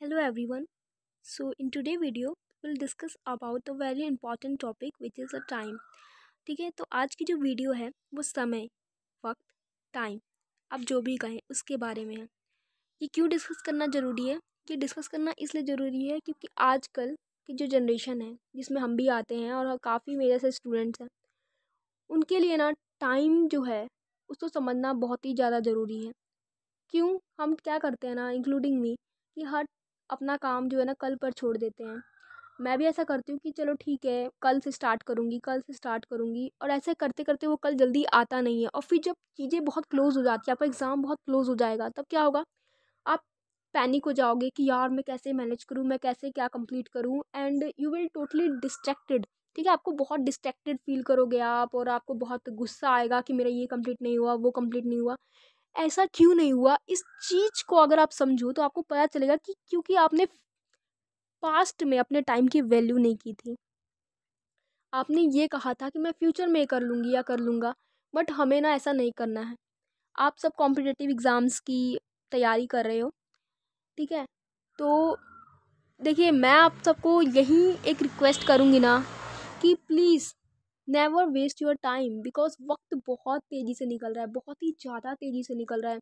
hello everyone so in today video we'll discuss about the very important topic which is a time ठीक है तो आज की जो वीडियो है वो समय वक्त टाइम आप जो भी कहें उसके बारे में है ये क्यों डिस्कस करना ज़रूरी है कि डिस्कस करना इसलिए ज़रूरी है क्योंकि आजकल की जो जनरेशन है जिसमें हम भी आते हैं और काफ़ी मेरे से स्टूडेंट्स हैं उनके लिए ना टाइम जो है उसको समझना बहुत ही ज़्यादा ज़रूरी है क्यों हम क्या करते हैं ना इंक्लूडिंग मी कि हर अपना काम जो है ना कल पर छोड़ देते हैं मैं भी ऐसा करती हूँ कि चलो ठीक है कल से स्टार्ट करूँगी कल से स्टार्ट करूँगी और ऐसे करते करते वो कल जल्दी आता नहीं है और फिर जब चीज़ें बहुत क्लोज़ हो जाती है आपका एग्ज़ाम बहुत क्लोज़ हो जाएगा तब क्या होगा आप पैनिक हो जाओगे कि यार मैं कैसे मैनेज करूँ मैं कैसे क्या कंप्लीट करूँ and you will totally distracted ठीक है आपको बहुत डिस्ट्रैक्टेड फील करोगे आप और आपको बहुत गुस्सा आएगा कि मेरा ये कंप्लीट नहीं हुआ वो कंप्लीट नहीं हुआ ऐसा क्यों नहीं हुआ इस चीज़ को अगर आप समझो तो आपको पता चलेगा कि क्योंकि आपने पास्ट में अपने टाइम की वैल्यू नहीं की थी आपने ये कहा था कि मैं फ्यूचर में कर लूँगी या कर लूँगा बट हमें ना ऐसा नहीं करना है आप सब कॉम्पिटेटिव एग्ज़ाम्स की तैयारी कर रहे हो ठीक है तो देखिए मैं आप सबको यही एक रिक्वेस्ट करूँगी ना कि please never waste your time because वक्त बहुत तेज़ी से निकल रहा है बहुत ही ज़्यादा तेज़ी से निकल रहा है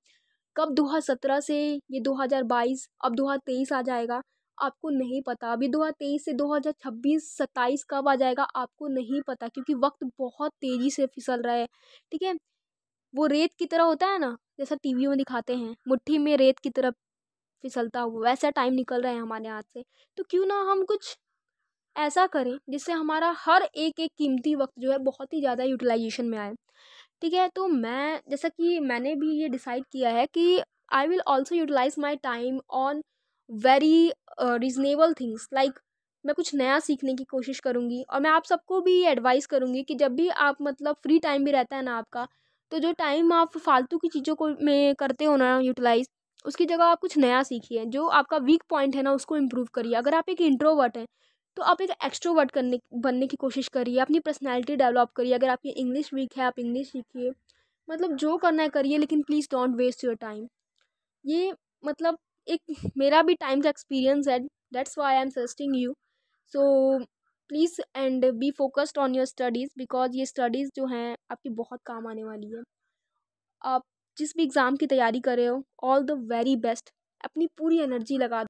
कब 2017 से ये 2022 अब 2023 आ जाएगा आपको नहीं पता अभी 2023 से 2026 27 कब आ जाएगा आपको नहीं पता क्योंकि वक्त बहुत तेज़ी से फिसल रहा है ठीक है वो रेत की तरह होता है ना जैसा वी में दिखाते हैं मुट्ठी में रेत की तरह फिसलता हुआ वैसा टाइम निकल रहा है हमारे हाथ से तो क्यों ना हम कुछ ऐसा करें जिससे हमारा हर एक एक कीमती वक्त जो है बहुत ही ज़्यादा यूटिलाइजेशन में आए ठीक है तो मैं जैसा कि मैंने भी ये डिसाइड किया है कि I will also utilize my time on very reasonable things like मैं कुछ नया सीखने की कोशिश करूँगी और मैं आप सबको भी ये एडवाइस करूँगी कि जब भी आप मतलब फ्री टाइम भी रहता है ना आपका तो जो टाइम आप फालतू की चीज़ों को में करते हो ना यूटिलाइज़ उसकी जगह आप कुछ नया सीखिए जो आपका वीक पॉइंट है ना उसको इम्प्रूव करिए अगर आप एक इंट्रोवर्ट हैं तो आप एक एक्स्ट्रोवर्ट करने बनने की कोशिश करिए अपनी पर्सनैलिटी डेवलप करिए अगर आपकी इंग्लिश वीक है आप इंग्लिश सीखिए मतलब जो करना है करिए लेकिन please don't waste your time ये मतलब एक मेरा भी टाइम का एक्सपीरियंस है that's why I am suggesting you so please and be focused on your studies because ये स्टडीज़ जो हैं आपकी बहुत काम आने वाली है आप जिस भी एग्ज़ाम की तैयारी कर रहे हो ऑल द वेरी बेस्ट अपनी पूरी एनर्जी लगा